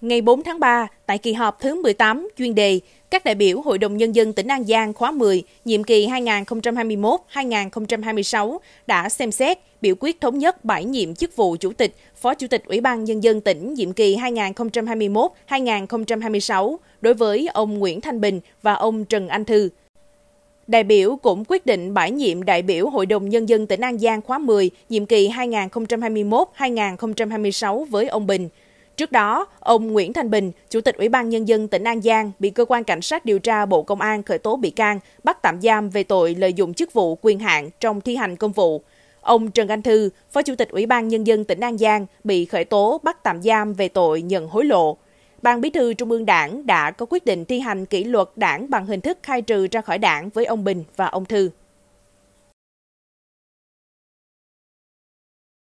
Ngày 4 tháng 3, tại kỳ họp thứ 18 chuyên đề, các đại biểu Hội đồng Nhân dân tỉnh An Giang khóa 10, nhiệm kỳ 2021-2026 đã xem xét, biểu quyết thống nhất bãi nhiệm chức vụ Chủ tịch, Phó Chủ tịch Ủy ban Nhân dân tỉnh nhiệm kỳ 2021-2026 đối với ông Nguyễn Thanh Bình và ông Trần Anh Thư. Đại biểu cũng quyết định bãi nhiệm đại biểu Hội đồng Nhân dân tỉnh An Giang khóa 10, nhiệm kỳ 2021-2026 với ông Bình – Trước đó, ông Nguyễn Thanh Bình, Chủ tịch Ủy ban Nhân dân tỉnh An Giang, bị Cơ quan Cảnh sát điều tra Bộ Công an khởi tố bị can, bắt tạm giam về tội lợi dụng chức vụ quyền hạn trong thi hành công vụ. Ông Trần Anh Thư, Phó Chủ tịch Ủy ban Nhân dân tỉnh An Giang, bị khởi tố bắt tạm giam về tội nhận hối lộ. Ban Bí thư Trung ương Đảng đã có quyết định thi hành kỷ luật đảng bằng hình thức khai trừ ra khỏi đảng với ông Bình và ông Thư.